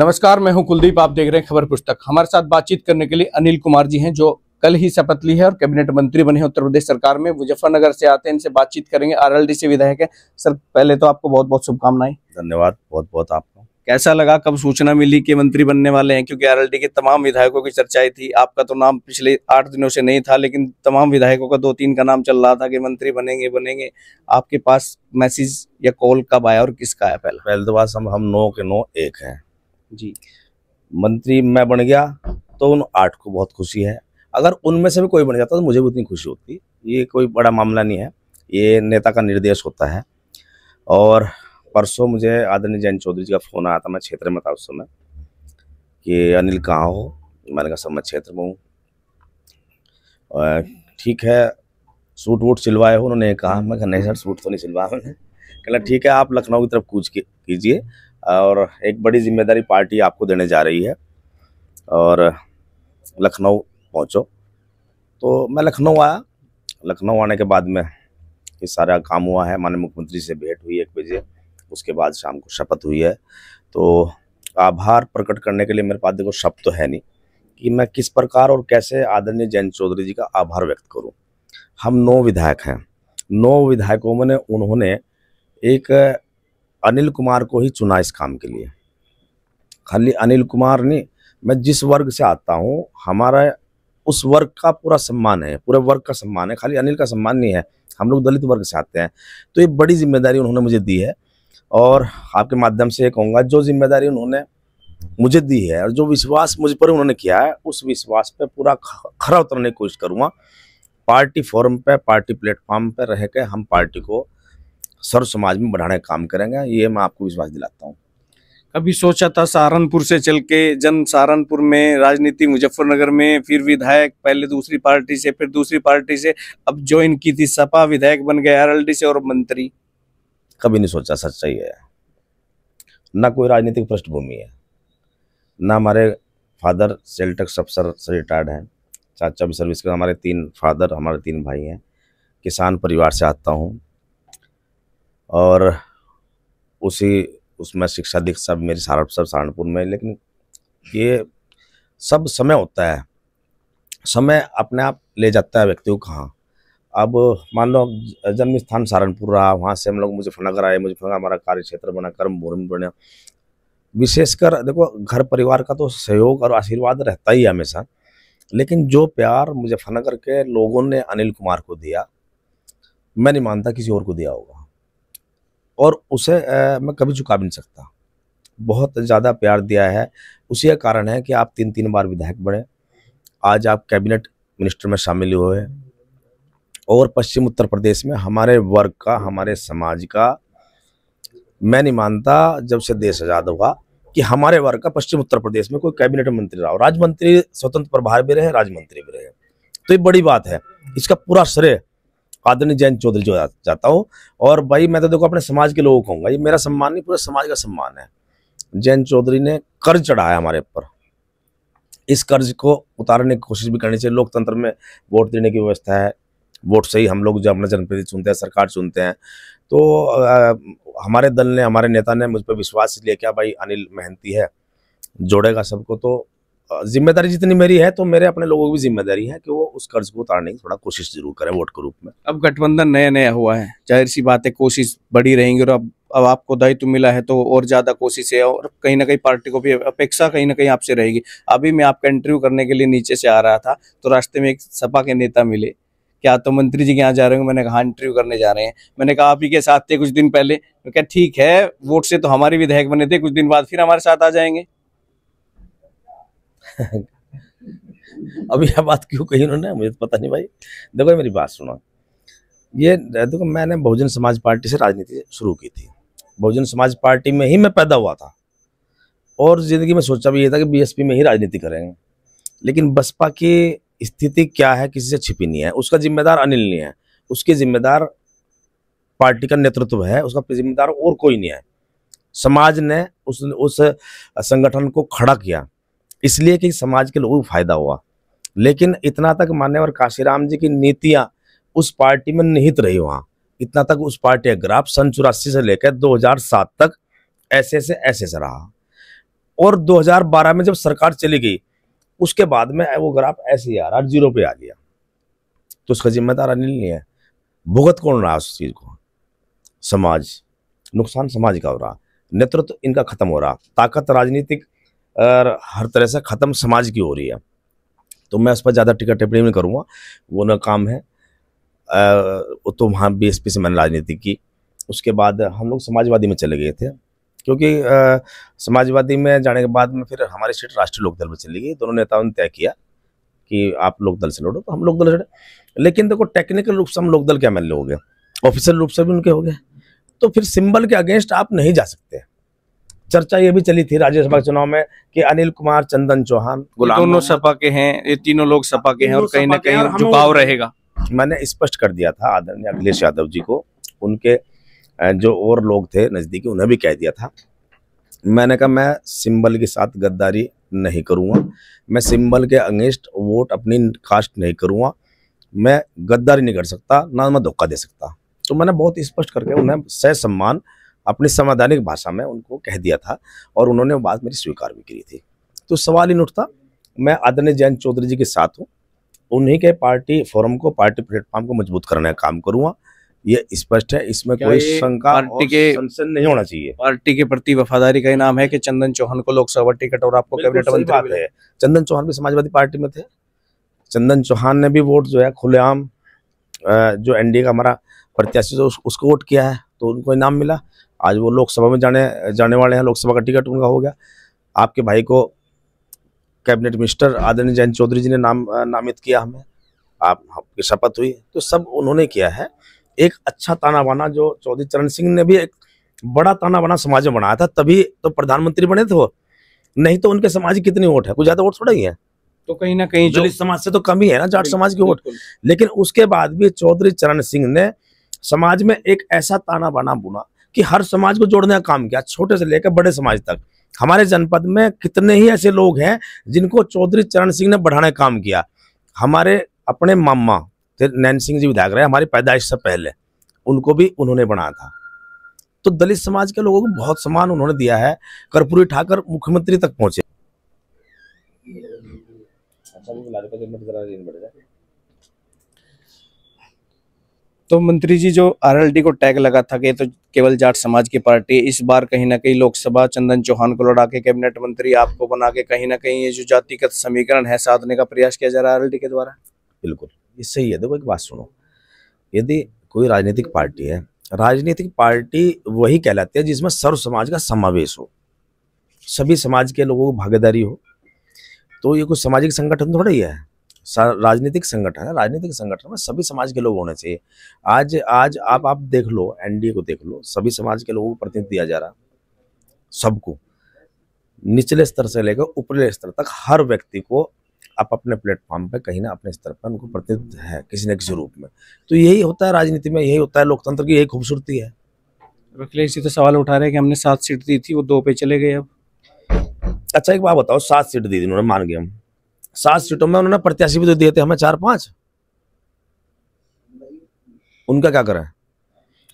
नमस्कार मैं हूं कुलदीप आप देख रहे हैं खबर पुस्तक हमारे साथ बातचीत करने के लिए अनिल कुमार जी हैं जो कल ही शपथ ली है और कैबिनेट मंत्री बने हैं उत्तर प्रदेश सरकार में मुजफ्फरनगर से आते हैं इनसे बातचीत करेंगे आरएलडी से विधायक है सर पहले तो आपको बहुत बहुत शुभकामनाएं धन्यवाद बहुत बहुत आपको कैसा लगा कब सूचना मिली कि मंत्री बनने वाले हैं क्योंकि आर के तमाम विधायकों की चर्चाएं थी आपका तो नाम पिछले आठ दिनों से नहीं था लेकिन तमाम विधायकों का दो तीन का नाम चल रहा था कि मंत्री बनेंगे बनेंगे आपके पास मैसेज या कॉल कब आया और किसका आया पहले पहले तो बात हम हम नौ के नौ एक हैं जी मंत्री मैं बन गया तो उन आठ को बहुत खुशी है अगर उनमें से भी कोई बन जाता तो मुझे भी उतनी खुशी होती ये कोई बड़ा मामला नहीं है ये नेता का निर्देश होता है और परसों मुझे आदरणीय जैन चौधरी जी का फ़ोन आया था मैं क्षेत्र में था उस समय कि अनिल कहाँ हो मैंने कहा सब मैं क्षेत्र में हूँ ठीक है सूट वूट सिलवाए हो उन्होंने कहा मैं कहा नहीं सर सूट तो नहीं सिलवाया मैंने कहना ठीक है आप लखनऊ की तरफ कूच कीजिए और एक बड़ी जिम्मेदारी पार्टी आपको देने जा रही है और लखनऊ पहुंचो तो मैं लखनऊ आया लखनऊ आने के बाद में ये सारा काम हुआ है माननीय मुख्यमंत्री से भेंट हुई एक बजे उसके बाद शाम को शपथ हुई है तो आभार प्रकट करने के लिए मेरे पास देखो शब्द तो है नहीं कि मैं किस प्रकार और कैसे आदरणीय जैन चौधरी जी का आभार व्यक्त करूं हम नौ विधायक हैं नौ विधायकों में उन्होंने एक अनिल कुमार को ही चुना इस काम के लिए खाली अनिल कुमार ने मैं जिस वर्ग से आता हूँ हमारा उस वर्ग का पूरा सम्मान है पूरे वर्ग का सम्मान है खाली अनिल का सम्मान नहीं है हम लोग दलित वर्ग से आते हैं तो ये बड़ी जिम्मेदारी उन्होंने मुझे दी है और आपके माध्यम से ये कहूँगा जो जिम्मेदारी उन्होंने मुझे दी है और जो विश्वास मुझ पर उन्होंने किया है उस विश्वास पर पूरा खरा उतरने की कोशिश करूँगा पार्टी फोरम पर पार्टी प्लेटफॉर्म पर रह कर हम पार्टी को सर्व समाज में बढ़ाने का काम करेंगे ये मैं आपको विश्वास दिलाता हूँ कभी सोचा था सहारनपुर से चल के जन सहारनपुर में राजनीति मुजफ्फरनगर में फिर विधायक पहले दूसरी पार्टी से फिर दूसरी पार्टी से अब ज्वाइन की थी सपा विधायक बन गए आर से और मंत्री कभी नहीं सोचा सच सही है ना कोई राजनीतिक पृष्ठभूमि है ना हमारे फादर सेल अफसर से रिटायर्ड हैं चाचा भी सर्विस के हमारे तीन फादर हमारे तीन भाई हैं किसान परिवार से आता हूँ और उसी उसमें शिक्षा दीक्षा भी मेरी सारा सब सहारनपुर में लेकिन ये सब समय होता है समय अपने आप ले जाता है व्यक्ति को कहाँ अब मान लो जन्म स्थान सहारनपुर रहा वहाँ से हम लोग मुजफ्फरनगर आए मुजफ्फरनगर हमारा कार्य क्षेत्र बना कर्म भूमि बना विशेषकर देखो घर परिवार का तो सहयोग और आशीर्वाद रहता ही हमेशा लेकिन जो प्यार मुजफ्फरनगर के लोगों ने अनिल कुमार को दिया मैं नहीं मानता किसी और को दिया होगा और उसे मैं कभी झुका भी नहीं सकता बहुत ज़्यादा प्यार दिया है उसी का कारण है कि आप तीन तीन बार विधायक बने आज आप कैबिनेट मिनिस्टर में शामिल हुए और पश्चिम उत्तर प्रदेश में हमारे वर्ग का हमारे समाज का मैं नहीं मानता जब से देश आज़ाद हुआ कि हमारे वर्ग का पश्चिम उत्तर प्रदेश में कोई कैबिनेट मंत्री रहा हो राज्य मंत्री स्वतंत्र प्रभार भी रहे राज्य मंत्री भी रहे तो ये बड़ी बात है इसका पूरा श्रेय आदरणीय जैन चौधरी जो चाहता हूँ और भाई मैं तो देखो अपने समाज के लोगों को कहूँगा ये मेरा सम्मान नहीं पूरे समाज का सम्मान है जैन चौधरी ने कर्ज चढ़ाया हमारे ऊपर इस कर्ज को उतारने की कोशिश भी करनी चाहिए लोकतंत्र में वोट देने की व्यवस्था है वोट से ही हम लोग जो अपना जनप्रति चुनते हैं सरकार चुनते हैं तो आ, हमारे दल ने हमारे नेता ने मुझ पर विश्वास लिया क्या भाई अनिल मेहनती है जोड़ेगा सबको तो जिम्मेदारी जितनी मेरी है तो मेरे अपने लोगों की भी जिम्मेदारी है कि वो उस कर्ज को उतारने की थोड़ा कोशिश जरूर करें वोट के रूप में अब गठबंधन नया नया हुआ है जाहिर सी बात है कोशिश बड़ी रहेंगी और अब अब आपको दायित्व मिला है तो और ज्यादा कोशिश है और कहीं ना कहीं पार्टी को भी अपेक्षा कहीं ना कहीं आपसे रहेगी अभी मैं आपका इंटरव्यू करने के लिए नीचे से आ रहा था तो रास्ते में एक सपा के नेता मिले क्या तो मंत्री जी के यहाँ जा रहे हो मैंने कहा इंटरव्यू हाँ, करने जा रहे हैं मैंने कहा आप ही के साथ थे कुछ दिन पहले तो क्या ठीक है वोट से तो हमारे विधायक बने थे कुछ दिन बाद फिर हमारे साथ आ जाएंगे अब यह बात क्यों कही उन्होंने मुझे तो पता नहीं भाई देखो मेरी बात सुनो ये देखो मैंने बहुजन समाज पार्टी से राजनीति शुरू की थी बहुजन समाज पार्टी में ही मैं पैदा हुआ था और ज़िंदगी में सोचा भी ये था कि बीएसपी में ही राजनीति करेंगे लेकिन बसपा की स्थिति क्या है किसी से छिपी नहीं है उसका जिम्मेदार अनिल नहीं है उसके जिम्मेदार पार्टी का नेतृत्व है उसका जिम्मेदार और कोई नहीं है समाज ने उस उस संगठन को खड़ा किया इसलिए कि समाज के लोगों को फायदा हुआ लेकिन इतना तक मान्यवर काशीराम जी की नीतियाँ उस पार्टी में निहित रही वहाँ इतना तक उस पार्टी का ग्राफ सन चौरासी से लेकर 2007 तक ऐसे से ऐसे से रहा और 2012 में जब सरकार चली गई उसके बाद में वो ग्राफ ऐसे ही आ रहा जीरो पे आ गया तो उसका जिम्मेदार अनिल नहीं है भुगत कौन रहा उस चीज़ को समाज नुकसान समाज का हो रहा नेतृत्व तो इनका खत्म हो रहा ताकत राजनीतिक हर तरह से ख़त्म समाज की हो रही है तो मैं उस पर ज़्यादा टिकट टिप्पणी नहीं करूँगा वो ना काम है तो वहाँ बी से मैंने राजनीति की उसके बाद हम लोग समाजवादी में चले गए थे क्योंकि समाजवादी में जाने के बाद में फिर हमारी सीट राष्ट्रीय लोकदल में चली गई दोनों नेताओं ने तय किया कि आप लोकदल से लड़ो तो हम लोकदल दल लड़े लेकिन देखो टेक्निकल रूप से हम लोकदल के एम हो गए ऑफिशियल रूप से भी उनके हो गए तो फिर सिंबल के अगेंस्ट आप नहीं जा सकते चर्चा ये भी चली थी राज्यसभा चुनाव में कि अनिल कुमार चंदन चौहान दोनों सपा के हैं ये तीनों लोग सपा के हैं और कहीं ना कहीं झुकाव रहेगा मैंने स्पष्ट कर दिया था आदरणीय अखिलेश यादव जी को उनके जो और लोग थे नज़दीकी उन्हें भी कह दिया था मैंने कहा मैं सिंबल के साथ गद्दारी नहीं करूँगा मैं सिंबल के अगेंस्ट वोट अपनी कास्ट नहीं करूँगा मैं गद्दारी नहीं कर सकता ना मैं धोखा दे सकता तो मैंने बहुत स्पष्ट करके उन्हें सह सम्मान अपनी संवैधानिक भाषा में उनको कह दिया था और उन्होंने बात मेरी स्वीकार भी करी थी तो सवाल इन उठता मैं आदरणीय जैन चौधरी जी के साथ हूँ उन्हीं के पार्टी फोरम को पार्टी प्लेटफॉर्म को मजबूत करने का काम करूँगा ये स्पष्ट है इसमें कोई शंका पार्टी के नहीं होना चाहिए पार्टी के प्रति वफादारी का इनाम है कि चंदन चौहान को लोकसभा टिकट और आपको कैबिनेट मंत्री है चंदन चौहान भी समाजवादी पार्टी में थे चंदन चौहान ने भी वोट जो है खुलेआम जो एनडीए का हमारा प्रत्याशी जो उसको वोट किया है तो उनको इनाम मिला आज वो लोकसभा में जाने जाने वाले हैं लोकसभा का टिकट उनका हो गया आपके भाई को कैबिनेट मिनिस्टर आदरणीय जैन चौधरी जी ने नाम नामित किया हमें आप आपकी शपथ हुई तो सब उन्होंने किया है एक अच्छा ताना बाना जो चौधरी चरण सिंह ने भी एक बड़ा ताना बाना समाज में बनाया था तभी तो प्रधानमंत्री बने थे नहीं तो उनके समाज की कितनी वोट है कुछ ज्यादा वोट थोड़ा ही है तो कहीं ना कहीं दलित समाज से तो कम ही है ना जाट समाज की वोट लेकिन उसके बाद भी चौधरी चरण सिंह ने समाज में एक ऐसा ताना बाना बुना कि हर समाज को जोड़ने का काम किया छोटे से लेकर बड़े समाज तक हमारे जनपद में कितने ही ऐसे लोग हैं जिनको चौधरी चरण सिंह ने बढ़ाने का काम किया हमारे अपने मामा नैन सिंह जी विधायक रहे हमारी पैदाइश से पहले उनको भी उन्होंने बनाया था तो दलित समाज के लोगों को बहुत सम्मान उन्होंने दिया है कर्पूरी ठाकर मुख्यमंत्री तक पहुंचे अच्छा, तो मंत्री जी जो आरएलडी को टैग लगा था कि तो केवल जाट समाज की पार्टी इस बार कहीं ना कहीं लोकसभा चंदन चौहान को लड़ा के कैबिनेट मंत्री आपको बना के कहीं ना कहीं ये जो जातिगत समीकरण है साधने का प्रयास किया जा रहा है आरएलडी के द्वारा बिल्कुल ये सही है देखो एक बात सुनो यदि कोई राजनीतिक पार्टी है राजनीतिक पार्टी वही कहलाती है जिसमें सर्व समाज का समावेश हो सभी समाज के लोगों को भागीदारी हो तो ये कोई सामाजिक संगठन थोड़ा ही है राजनीतिक संगठन है राजनीतिक संगठन में सभी समाज के लोग होने चाहिए आज आज आप आप देख लो एनडीए को देख लो सभी समाज के लोगों को प्रतिनिधि दिया जा रहा सबको निचले स्तर से लेकर ऊपरले स्तर तक हर व्यक्ति को आप अपने प्लेटफॉर्म पे कहीं ना अपने स्तर पर उनको प्रतिनिधित्व है किसी न किसी रूप में तो यही होता है राजनीति में यही होता है लोकतंत्र की यही खूबसूरती है अखिलेश जी तो सवाल उठा रहे हैं कि हमने सात सीट दी थी वो दो पे चले गए अब अच्छा एक बात बताओ सात सीट दी थी उन्होंने मान गए हम सात सीटों में उन्होंने प्रत्याशी भी तो दिए थे हमें चार पांच उनका क्या करें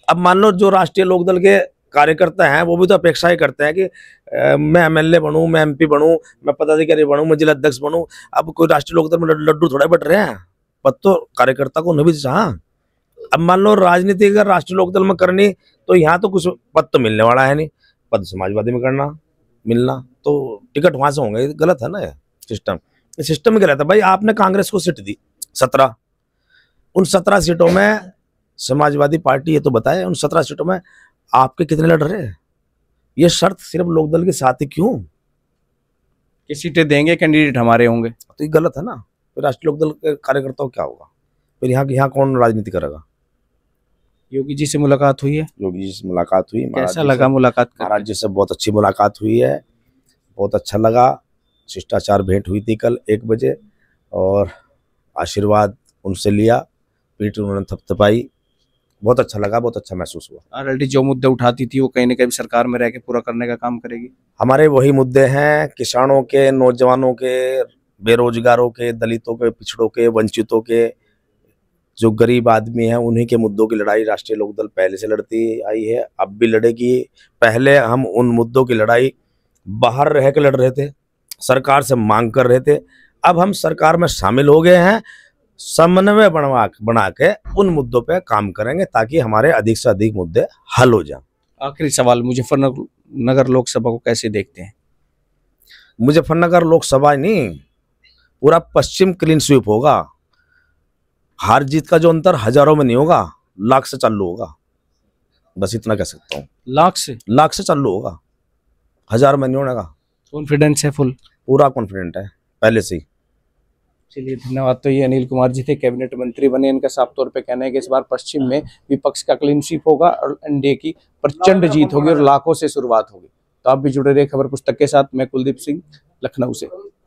अब मान लो जो राष्ट्रीय लोकदल के कार्यकर्ता हैं वो भी तो अपेक्षा ही करते हैं कि आ, मैं एमएलए बनूं मैं एमपी बनूं मैं पदाधिकारी बनूं मैं जिला अध्यक्ष बनूं अब कोई राष्ट्रीय लोकदल में लड्डू थोड़ा बट रहे हैं पद तो कार्यकर्ता को नहीं भी चाह हाँ। अब मान लो राजनीति अगर राष्ट्रीय लोकदल में करनी तो यहाँ तो कुछ पद तो मिलने वाला है नहीं पद समाजवादी में करना मिलना तो टिकट वहां से होंगे गलत है ना सिस्टम सिस्टम क्या रहता भाई आपने कांग्रेस को सीट दी सत्रह उन सत्रह सीटों में समाजवादी पार्टी ये तो बताए उन सत्रह सीटों में आपके कितने लड़ रहे ये शर्त सिर्फ लोकदल के साथ ही क्यों कि सीटें देंगे कैंडिडेट हमारे होंगे तो ये गलत है ना फिर राष्ट्रीय लोकदल के कार्यकर्ताओं क्या होगा फिर यहाँ यहाँ कौन राजनीति करेगा योगी जी से मुलाकात हुई है योगी जी से मुलाकात हुई कैसा लगा मुलाकात महाराज जी से बहुत अच्छी मुलाकात हुई है बहुत अच्छा लगा शिष्टाचार भेंट हुई थी कल एक बजे और आशीर्वाद उनसे लिया पीठ उन्होंने थपथपाई बहुत अच्छा लगा बहुत अच्छा महसूस हुआ आरएलडी हाँ, जो मुद्दे उठाती थी वो कहीं ना कहीं सरकार में रह के पूरा करने का काम करेगी हमारे वही मुद्दे हैं किसानों के नौजवानों के बेरोजगारों के दलितों के पिछड़ों के वंचितों के जो गरीब आदमी हैं उन्हीं के मुद्दों की लड़ाई राष्ट्रीय लोकदल पहले से लड़ती आई है अब भी लड़ेगी पहले हम उन मुद्दों की लड़ाई बाहर रह के लड़ रहे थे सरकार से मांग कर रहे थे अब हम सरकार में शामिल हो गए हैं समन्वय बनवा बना के उन मुद्दों पे काम करेंगे ताकि हमारे अधिक से अधिक मुद्दे हल हो जाएं आखिरी सवाल मुजफ्फरनगर नगर लोकसभा को कैसे देखते हैं मुजफ्फरनगर लोकसभा नहीं पूरा पश्चिम क्लीन स्वीप होगा हार जीत का जो अंतर हजारों में नहीं होगा लाख से चालू होगा बस इतना कह सकता हूँ लाख से लाख से चालू होगा हजार में नहीं होने का कॉन्फिडेंस है फुल पूरा कॉन्फिडेंट है पहले से ही चलिए धन्यवाद तो ये अनिल कुमार जी थे कैबिनेट मंत्री बने इनका साफ तौर पे कहना है कि इस बार पश्चिम में विपक्ष का क्लीन स्वीप होगा और एनडीए की प्रचंड जीत होगी और लाखों से शुरुआत होगी तो आप भी जुड़े रहे खबर पुस्तक के साथ मैं कुलदीप सिंह लखनऊ से